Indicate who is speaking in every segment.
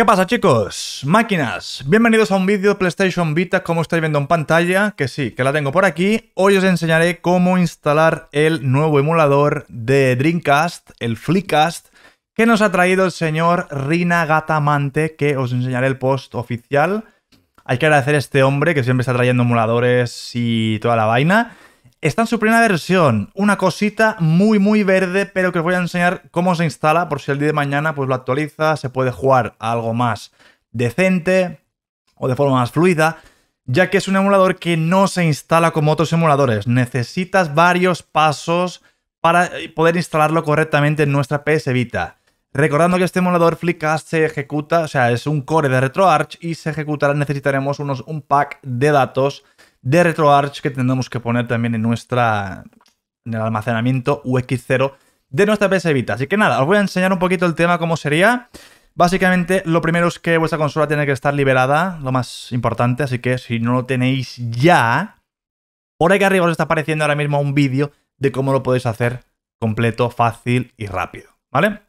Speaker 1: ¿Qué pasa chicos? Máquinas, bienvenidos a un vídeo de PlayStation Vita como estáis viendo en pantalla, que sí, que la tengo por aquí. Hoy os enseñaré cómo instalar el nuevo emulador de Dreamcast, el FliCast, que nos ha traído el señor Rina Gatamante, que os enseñaré el post oficial. Hay que agradecer a este hombre que siempre está trayendo emuladores y toda la vaina. Está en su primera versión, una cosita muy muy verde, pero que os voy a enseñar cómo se instala por si el día de mañana pues lo actualiza, se puede jugar algo más decente o de forma más fluida, ya que es un emulador que no se instala como otros emuladores, necesitas varios pasos para eh, poder instalarlo correctamente en nuestra PS Vita. Recordando que este emulador Flickr se ejecuta, o sea, es un core de RetroArch y se ejecutará, necesitaremos unos, un pack de datos de RetroArch que tendremos que poner también en nuestra en el almacenamiento UX0 de nuestra PS Vita. Así que nada, os voy a enseñar un poquito el tema cómo sería. Básicamente, lo primero es que vuestra consola tiene que estar liberada, lo más importante, así que si no lo tenéis ya, por aquí arriba os está apareciendo ahora mismo un vídeo de cómo lo podéis hacer completo, fácil y rápido, ¿vale?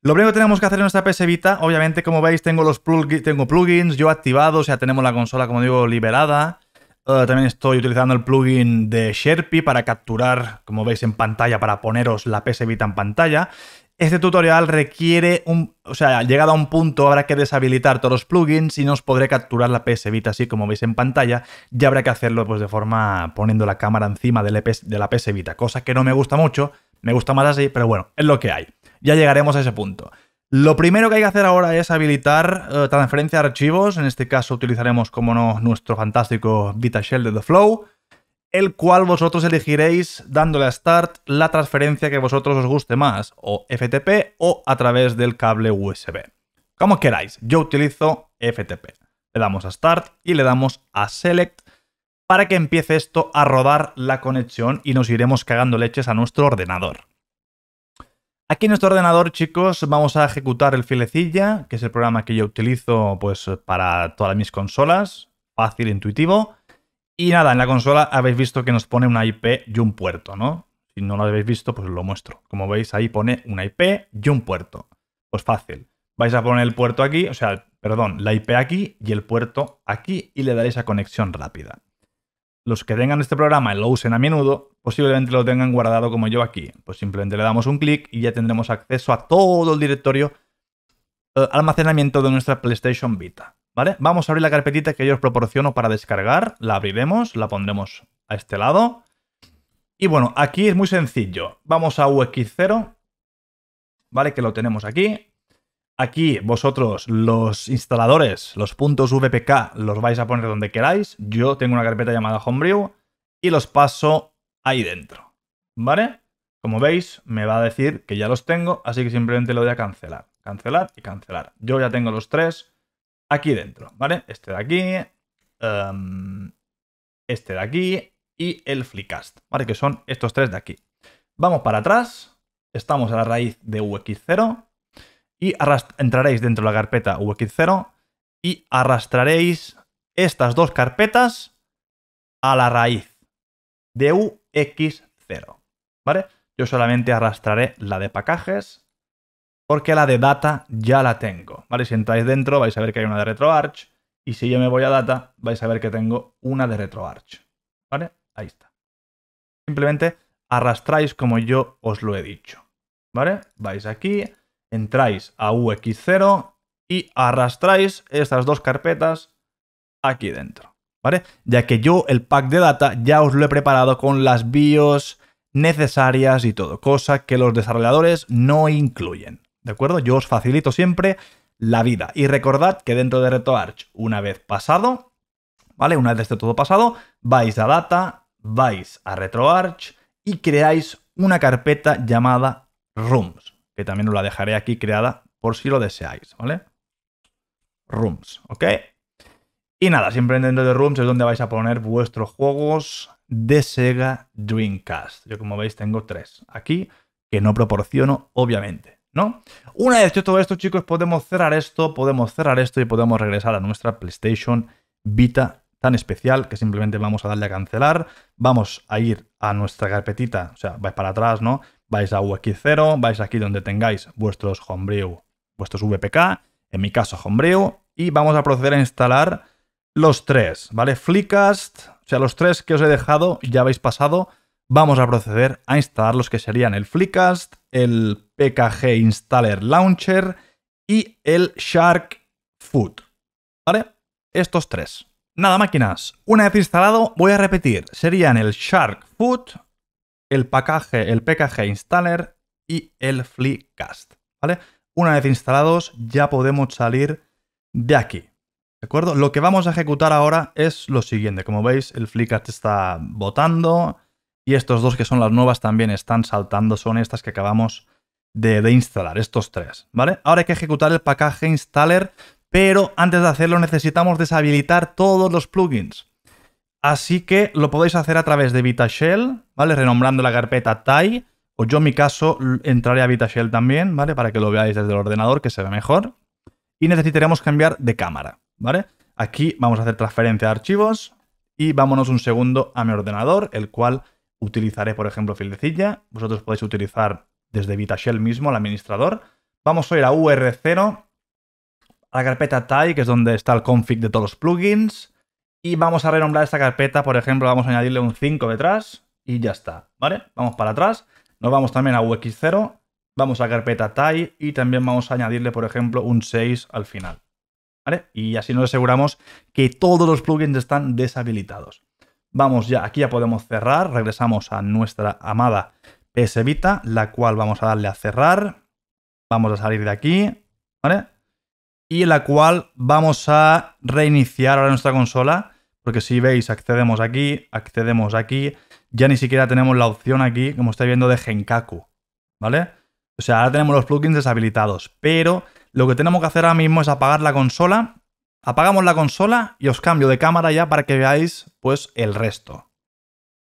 Speaker 1: Lo primero que tenemos que hacer en nuestra PS Vita, obviamente, como veis, tengo los plugins, tengo plugins yo activados, o sea, tenemos la consola, como digo, liberada. Eh, también estoy utilizando el plugin de Sherpy para capturar, como veis en pantalla, para poneros la PS Vita en pantalla. Este tutorial requiere un... O sea, llegado a un punto habrá que deshabilitar todos los plugins y no os podré capturar la PS Vita así como veis en pantalla. Y habrá que hacerlo pues de forma poniendo la cámara encima e de la PS Vita, cosa que no me gusta mucho. Me gusta más así, pero bueno, es lo que hay. Ya llegaremos a ese punto. Lo primero que hay que hacer ahora es habilitar eh, transferencia de archivos. En este caso utilizaremos, como no, nuestro fantástico VitaShell de The Flow, el cual vosotros elegiréis dándole a Start la transferencia que vosotros os guste más, o FTP o a través del cable USB. Como queráis, yo utilizo FTP. Le damos a Start y le damos a Select para que empiece esto a rodar la conexión y nos iremos cagando leches a nuestro ordenador. Aquí en nuestro ordenador, chicos, vamos a ejecutar el filecilla, que es el programa que yo utilizo pues, para todas mis consolas. Fácil, intuitivo. Y nada, en la consola habéis visto que nos pone una IP y un puerto, ¿no? Si no lo habéis visto, pues lo muestro. Como veis, ahí pone una IP y un puerto. Pues fácil. Vais a poner el puerto aquí, o sea, perdón, la IP aquí y el puerto aquí y le daréis a conexión rápida. Los que tengan este programa y lo usen a menudo, posiblemente lo tengan guardado como yo aquí. Pues simplemente le damos un clic y ya tendremos acceso a todo el directorio eh, almacenamiento de nuestra PlayStation Vita. ¿Vale? Vamos a abrir la carpetita que yo os proporciono para descargar. La abriremos, la pondremos a este lado. Y bueno, aquí es muy sencillo. Vamos a UX0, ¿vale? Que lo tenemos aquí. Aquí vosotros los instaladores, los puntos VPK, los vais a poner donde queráis. Yo tengo una carpeta llamada Homebrew y los paso ahí dentro. ¿Vale? Como veis, me va a decir que ya los tengo, así que simplemente lo voy a cancelar. Cancelar y cancelar. Yo ya tengo los tres aquí dentro, ¿vale? Este de aquí, em, este de aquí y el flicast, ¿vale? Que son estos tres de aquí. Vamos para atrás, estamos a la raíz de UX0 y entraréis dentro de la carpeta UX0 y arrastraréis estas dos carpetas a la raíz de U X0. ¿Vale? Yo solamente arrastraré la de paquetes porque la de data ya la tengo. ¿Vale? Si entráis dentro vais a ver que hay una de RetroArch y si yo me voy a data vais a ver que tengo una de RetroArch. ¿Vale? Ahí está. Simplemente arrastráis como yo os lo he dicho. ¿Vale? Vais aquí, entráis a UX0 y arrastráis estas dos carpetas aquí dentro. ¿vale? Ya que yo el pack de data ya os lo he preparado con las BIOS necesarias y todo, cosa que los desarrolladores no incluyen, ¿de acuerdo? Yo os facilito siempre la vida. Y recordad que dentro de RetroArch, una vez pasado, ¿vale? Una vez esté todo pasado, vais a data, vais a RetroArch y creáis una carpeta llamada rooms, que también os la dejaré aquí creada por si lo deseáis, ¿vale? Rooms, ¿ok? Y nada, siempre Dentro de Rooms es donde vais a poner vuestros juegos de Sega Dreamcast. Yo como veis tengo tres aquí que no proporciono, obviamente, ¿no? Una vez hecho todo esto, chicos, podemos cerrar esto, podemos cerrar esto y podemos regresar a nuestra PlayStation Vita tan especial que simplemente vamos a darle a cancelar. Vamos a ir a nuestra carpetita, o sea, vais para atrás, ¿no? Vais a UX0, vais aquí donde tengáis vuestros homebrew, vuestros VPK, en mi caso homebrew, y vamos a proceder a instalar los tres, ¿vale? Flickast, o sea, los tres que os he dejado, ya habéis pasado. Vamos a proceder a instalar los que serían el Flicast, el PKG Installer Launcher y el Shark Food, ¿vale? Estos tres. Nada, máquinas. Una vez instalado, voy a repetir. Serían el Shark Food, el, el PKG Installer y el Flickast, ¿vale? Una vez instalados, ya podemos salir de aquí. ¿De acuerdo? Lo que vamos a ejecutar ahora es lo siguiente. Como veis, el Flickr está botando y estos dos que son las nuevas también están saltando. Son estas que acabamos de, instalar, estos tres, ¿vale? Ahora hay que ejecutar el paquete installer, pero antes de hacerlo necesitamos deshabilitar todos los plugins. Así que lo podéis hacer a través de VitaShell, ¿vale? Renombrando la carpeta Tai o yo en mi caso entraré a VitaShell también, ¿vale? Para que lo veáis desde el ordenador, que se ve mejor. Y necesitaremos cambiar de cámara. ¿vale? Aquí vamos a hacer transferencia de archivos y vámonos un segundo a mi ordenador, el cual utilizaré, por ejemplo, Fildecilla. Vosotros podéis utilizar desde VitaShell mismo, el administrador. Vamos a ir a UR0, a la carpeta TIE, que es donde está el config de todos los plugins. Y vamos a renombrar esta carpeta, por ejemplo, vamos a añadirle un 5 detrás y ya está, ¿vale? Vamos para atrás, nos vamos también a UX0, vamos a carpeta Tai y también vamos a añadirle, por ejemplo, un 6 al final. Y así nos aseguramos que todos los plugins están deshabilitados. Vamos ya, aquí ya podemos cerrar, regresamos a nuestra amada PS la cual vamos a darle a cerrar, vamos a salir de aquí, ¿vale? Y la cual vamos a reiniciar ahora nuestra consola, porque si veis, accedemos aquí, accedemos aquí, ya ni siquiera tenemos la opción aquí, como estáis viendo, de Genkaku, ¿vale? O sea, ahora tenemos los plugins deshabilitados, pero lo que tenemos que hacer ahora mismo es apagar la consola. Apagamos la consola y os cambio de cámara ya para que veáis pues el resto.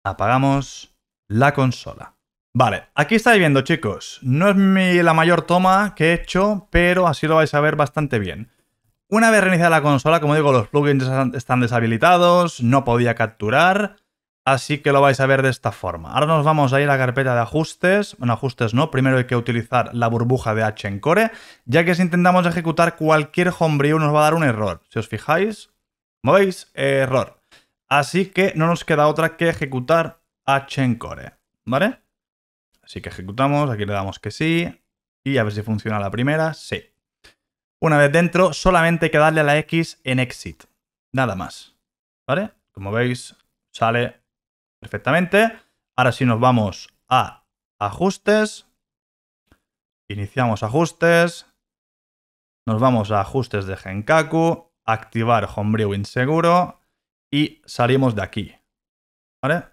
Speaker 1: Apagamos la consola. Vale, aquí estáis viendo chicos, no es la mayor toma que he hecho, pero así lo vais a ver bastante bien. Una vez reiniciada la consola, como digo, los plugins están deshabilitados, no podía capturar, Así que lo vais a ver de esta forma. Ahora nos vamos a ir a la carpeta de ajustes. Bueno, ajustes no. Primero hay que utilizar la burbuja de H en Core, ya que si intentamos ejecutar cualquier homebrew nos va a dar un error. Si os fijáis, como veis, error. Así que no nos queda otra que ejecutar H en ¿vale? Así que ejecutamos, aquí le damos que sí, y a ver si funciona la primera, sí. Una vez dentro, solamente hay que darle a la X en Exit, nada más, ¿vale? Como veis, sale perfectamente. Ahora sí nos vamos a ajustes. Iniciamos ajustes. Nos vamos a ajustes de Genkaku. Activar Homebrew Inseguro Y salimos de aquí. ¿Vale?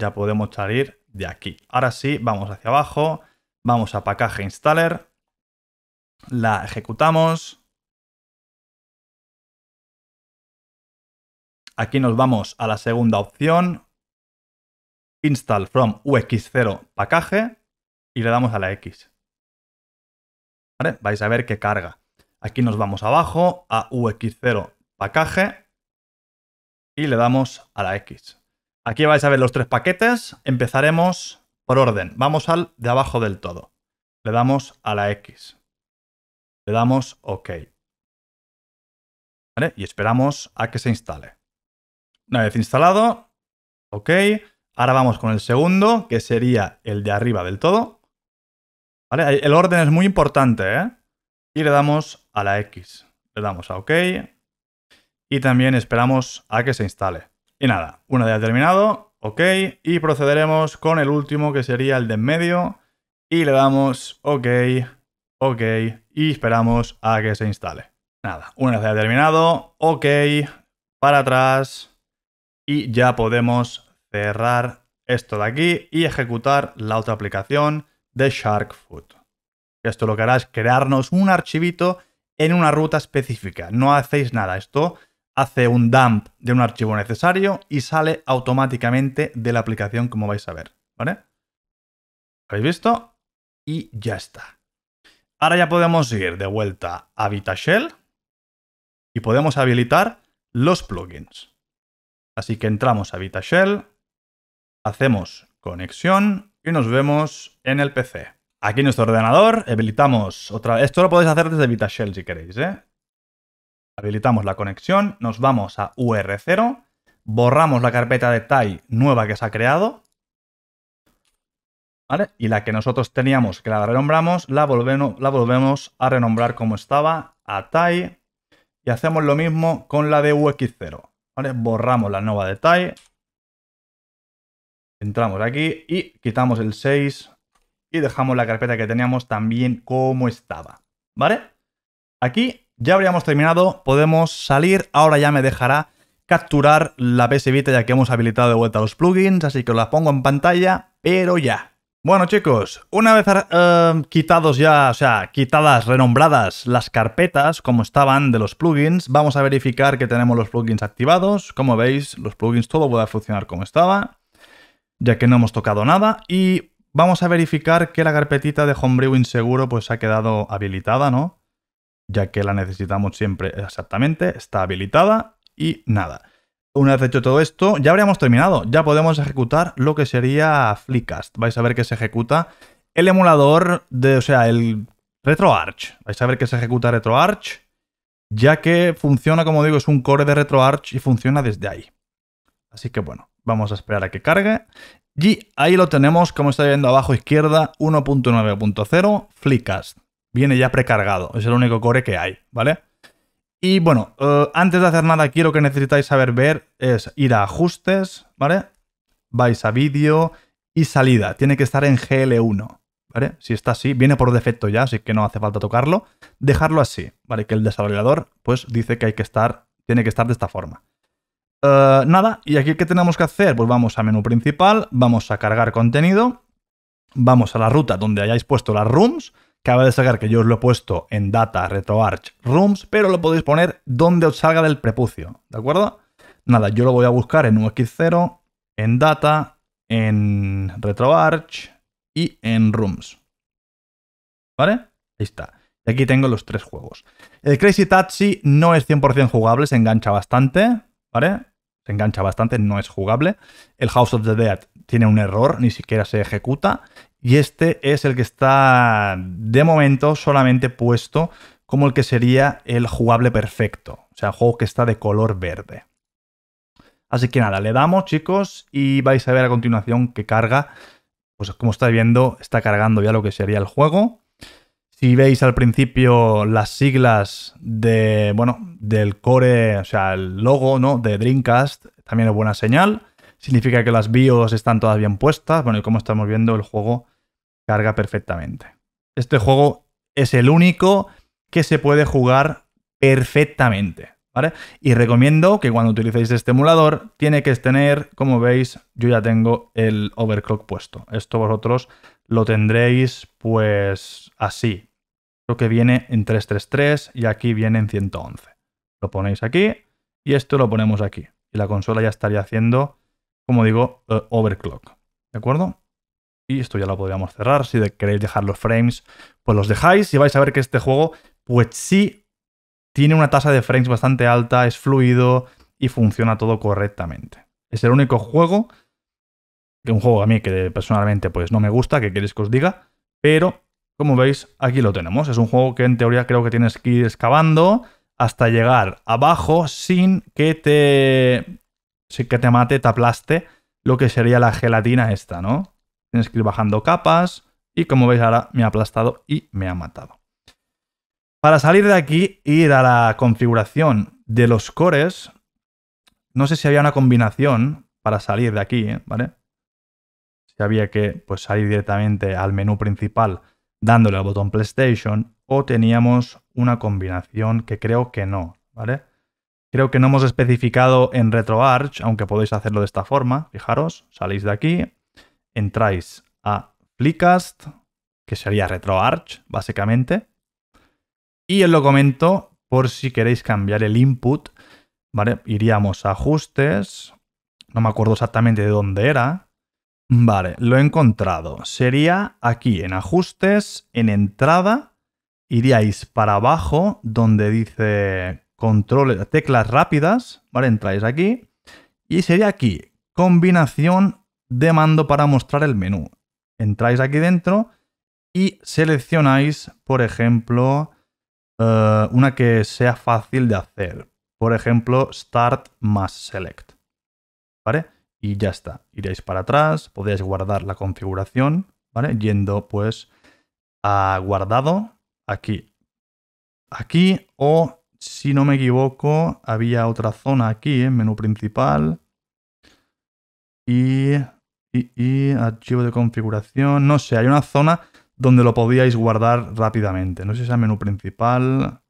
Speaker 1: Ya podemos salir de aquí. Ahora sí, vamos hacia abajo. Vamos a Package Installer. La ejecutamos. Aquí nos vamos a la segunda opción, install from ux0 package y le damos a la X. ¿Vale? Vais a ver que carga. Aquí nos vamos abajo a ux0 package y le damos a la X. Aquí vais a ver los tres paquetes. Empezaremos por orden. Vamos al de abajo del todo. Le damos a la X. Le damos OK. ¿Vale? Y esperamos a que se instale. Una vez instalado, OK. Ahora vamos con el segundo, que sería el de arriba del todo. El orden es muy importante, ¿eh? Y le damos a la X. Le damos a OK. Y también esperamos a que se instale. Y nada, una vez terminado, OK. Y procederemos con el último, que sería el de en medio. Y le damos OK, OK. Y esperamos a que se instale. Nada, una vez terminado, OK. Para atrás. Y ya podemos cerrar esto de aquí y ejecutar la otra aplicación de Sharkfoot. Esto lo que hará es crearnos un archivito en una ruta específica. No hacéis nada. Esto hace un dump de un archivo necesario y sale automáticamente de la aplicación, como vais a ver. ¿Vale? ¿Habéis visto? Y ya está. Ahora ya podemos ir de vuelta a VitaShell y podemos habilitar los plugins. Así que entramos a VitaShell, hacemos conexión y nos vemos en el PC. Aquí en nuestro ordenador habilitamos otra... vez. Esto lo podéis hacer desde VitaShell si queréis, ¿eh? Habilitamos la conexión, nos vamos a UR0, borramos la carpeta de TAI nueva que se ha creado, Y la que nosotros teníamos, que la renombramos, la, volvemos, la volvemos a renombrar como estaba, a TAI, y hacemos lo mismo con la de UX0, Borramos la nueva de TAI, Entramos aquí y quitamos el 6 y dejamos la carpeta que teníamos también como estaba, ¿vale? Aquí ya habríamos terminado, podemos salir, ahora ya me dejará capturar la PS Vita ya que hemos habilitado de vuelta los plugins, así que os la pongo en pantalla, pero ya. Bueno chicos, una vez eh, quitados ya, o sea, quitadas, renombradas las carpetas como estaban de los plugins, vamos a verificar que tenemos los plugins activados. Como veis, los plugins todo a funcionar como estaba ya que no hemos tocado nada y vamos a verificar que la carpetita de Homebrew Inseguro pues ha quedado habilitada, ¿no? Ya que la necesitamos siempre exactamente, está habilitada y nada. Una vez hecho todo esto, ya habríamos terminado, ya podemos ejecutar lo que sería Flickast. Vais a ver que se ejecuta el emulador de, o sea, el RetroArch. Vais a ver que se ejecuta RetroArch, ya que funciona, como digo, es un core de RetroArch y funciona desde ahí. Así que bueno, Vamos a esperar a que cargue. Y ahí lo tenemos, como está viendo abajo izquierda, 1.9.0, Flickast. Viene ya precargado, es el único core que hay, ¿vale? Y bueno, eh, antes de hacer nada aquí lo que necesitáis saber ver es ir a ajustes, ¿vale? Vais a vídeo y salida, tiene que estar en GL1, ¿vale? Si está así, viene por defecto ya, así que no hace falta tocarlo. Dejarlo así, ¿vale? Que el desarrollador pues dice que hay que estar, tiene que estar de esta forma. Eh, nada, y aquí ¿qué tenemos que hacer? Pues vamos a menú principal, vamos a cargar contenido, vamos a la ruta donde hayáis puesto las rooms. de sacar que yo os lo he puesto en data retroarch rooms, pero lo podéis poner donde os salga del prepucio, ¿de acuerdo? Nada, yo lo voy a buscar en UX0, en data, en retroarch y en rooms. ¿Vale? Ahí está. Y aquí tengo los tres juegos. El Crazy Taxi no es 100% jugable, se engancha bastante, ¿vale? se engancha bastante, no es jugable. El House of the Dead tiene un error, ni siquiera se ejecuta. Y este es el que está de momento solamente puesto como el que sería el jugable perfecto. O sea, el juego que está de color verde. Así que nada, le damos chicos y vais a ver a continuación que carga. Pues como estáis viendo, está cargando ya lo que sería el juego. Si veis al principio las siglas de, bueno, del core, o sea, el logo, ¿no? De Dreamcast, también es buena señal. Significa que las BIOS están todas bien puestas. Bueno, y como estamos viendo, el juego carga perfectamente. Este juego es el único que se puede jugar perfectamente. ¿Vale? Y recomiendo que cuando utilicéis este emulador, tiene que tener, como veis, yo ya tengo el overclock puesto. Esto vosotros lo tendréis pues así. Creo que viene en 333 y aquí viene en 111. Lo ponéis aquí y esto lo ponemos aquí. Y la consola ya estaría haciendo, como digo, eh, overclock. ¿De acuerdo? Y esto ya lo podríamos cerrar. Si queréis dejar los frames, pues los dejáis y vais a ver que este juego, pues sí, tiene una tasa de frames bastante alta, es fluido y funciona todo correctamente. Es el único juego, que un juego a mí que personalmente pues no me gusta, que queréis que os diga, pero como veis, aquí lo tenemos. Es un juego que en teoría creo que tienes que ir excavando hasta llegar abajo sin que te, sin que te mate, te aplaste lo que sería la gelatina esta, ¿no? Tienes que ir bajando capas y como veis ahora me ha aplastado y me ha matado. Para salir de aquí, ir a la configuración de los cores. No sé si había una combinación para salir de aquí, ¿eh? ¿vale? Si había que pues, salir directamente al menú principal dándole al botón PlayStation o teníamos una combinación que creo que no, ¿vale? Creo que no hemos especificado en RetroArch, aunque podéis hacerlo de esta forma. Fijaros, salís de aquí, entráis a Playcast, que sería RetroArch, básicamente. Y os lo comento por si queréis cambiar el input, ¿vale? Iríamos a ajustes, no me acuerdo exactamente de dónde era, Vale, lo he encontrado. Sería aquí en ajustes, en entrada, iríais para abajo donde dice teclas rápidas, ¿vale? Entráis aquí y sería aquí, combinación de mando para mostrar el menú. Entráis aquí dentro y seleccionáis, por ejemplo, eh, una que sea fácil de hacer. Por ejemplo, Start más Select. ¿Vale? y ya está. Iréis para atrás, podéis guardar la configuración, ¿vale? Yendo pues a guardado aquí. Aquí o si no me equivoco había otra zona aquí en ¿eh? menú principal y, archivo de configuración. No sé, hay una zona donde lo podíais guardar rápidamente. No sé si es el menú principal,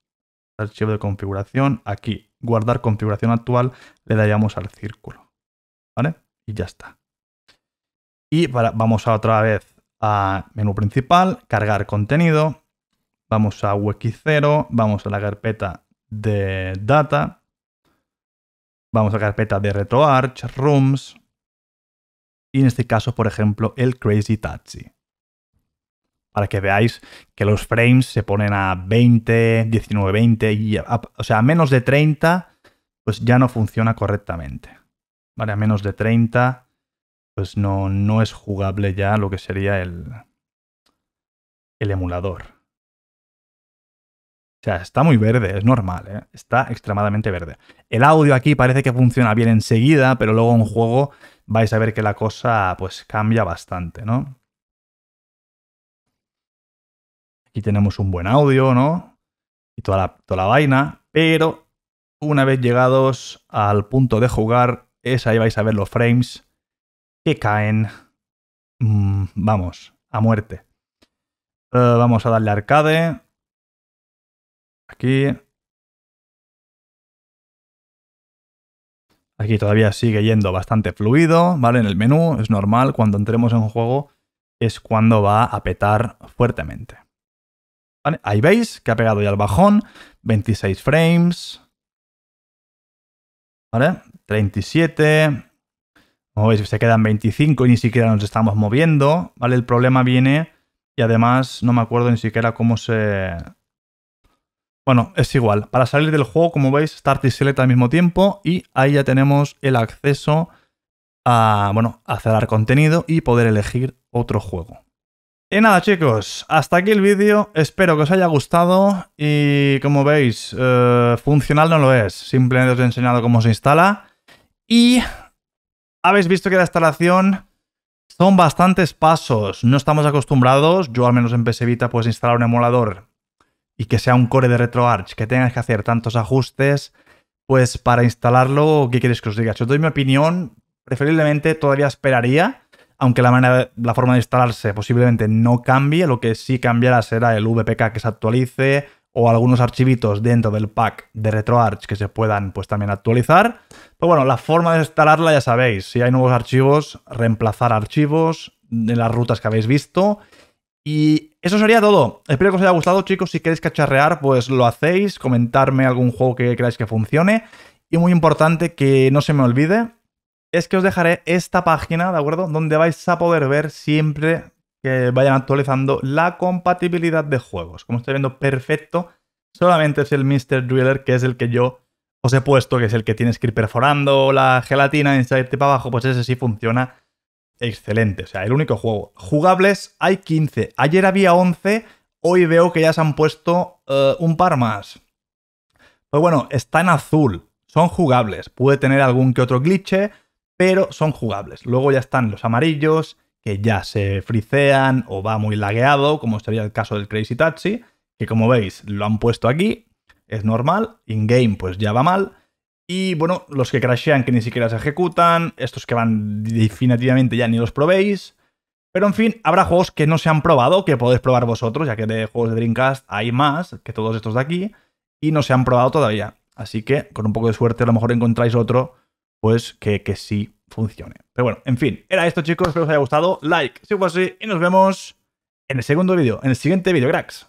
Speaker 1: archivo de configuración. Aquí, guardar configuración actual, le daríamos al círculo. ¿Vale? y ya está. Y vamos a otra vez a menú principal, cargar contenido, vamos a wx0, vamos a la carpeta de data, vamos a la carpeta de retroarch, rooms, y en este caso, por ejemplo, el crazy taxi. Para que veáis que los frames se ponen a 20, 19, 20, y o sea, a menos de 30, pues ya no funciona correctamente. ¿vale? A menos de 30, pues no, no es jugable ya lo que sería el, el emulador. O sea, está muy verde, es normal, ¿eh? está extremadamente verde. El audio aquí parece que funciona bien enseguida, pero luego en juego vais a ver que la cosa pues cambia bastante, ¿no? Aquí tenemos un buen audio, ¿no? Y toda la, toda la vaina, pero una vez llegados al punto de jugar, es ahí vais a ver los frames que caen, mm, vamos, a muerte. Eh, vamos a darle arcade. Aquí. Aquí todavía sigue yendo bastante fluido, ¿vale? En el menú es normal, cuando entremos en juego es cuando va a petar fuertemente. ¿Vale? Ahí veis que ha pegado ya el bajón, 26 frames. ¿Vale? 37. Como veis, se quedan 25 y ni siquiera nos estamos moviendo, ¿vale? El problema viene y además no me acuerdo ni siquiera cómo se... Bueno, es igual. Para salir del juego, como veis, Start y Select al mismo tiempo y ahí ya tenemos el acceso a, bueno, cerrar contenido y poder elegir otro juego. Y nada chicos, hasta aquí el vídeo, espero que os haya gustado y como veis, eh, funcional no lo es, simplemente os he enseñado cómo se instala. Y habéis visto que la instalación son bastantes pasos. No estamos acostumbrados, yo al menos en PS Vita, pues instalar un emulador y que sea un core de RetroArch, que tengas que hacer tantos ajustes, pues para instalarlo, ¿qué queréis que os diga? Yo doy mi opinión, preferiblemente todavía esperaría, aunque la, la forma de instalarse posiblemente no cambie, lo que sí cambiará será el VPK que se actualice, o algunos archivitos dentro del pack de RetroArch que se puedan pues también actualizar. Pero bueno, la forma de instalarla ya sabéis, si hay nuevos archivos, reemplazar archivos de las rutas que habéis visto. Y eso sería todo. Espero que os haya gustado, chicos. Si queréis cacharrear, pues lo hacéis. Comentarme algún juego que creáis que funcione. Y muy importante que no se me olvide, es que os dejaré esta página, ¿de acuerdo? Donde vais a poder ver siempre que vayan actualizando la compatibilidad de juegos. Como estoy viendo, perfecto. Solamente es el Mr. Driller, que es el que yo os he puesto, que es el que tienes que ir perforando la gelatina y salirte para abajo. Pues ese sí funciona excelente. O sea, el único juego. Jugables hay 15. Ayer había 11. Hoy veo que ya se han puesto eh, un par más. Pues bueno, está en azul. Son jugables. Puede tener algún que otro glitch, pero son jugables. Luego ya están los amarillos, que ya se fricean o va muy lagueado, como sería el caso del Crazy Taxi, que como veis lo han puesto aquí, es normal, in-game pues ya va mal, y bueno, los que crashean que ni siquiera se ejecutan, estos que van definitivamente ya ni los probéis, pero en fin, habrá juegos que no se han probado, que podéis probar vosotros, ya que de juegos de Dreamcast hay más que todos estos de aquí, y no se han probado todavía, así que con un poco de suerte a lo mejor encontráis otro, pues que, que sí funcione. Pero bueno, en fin, era esto chicos, espero que os haya gustado. Like si fue así y nos vemos en el segundo vídeo, en el siguiente vídeo, cracks.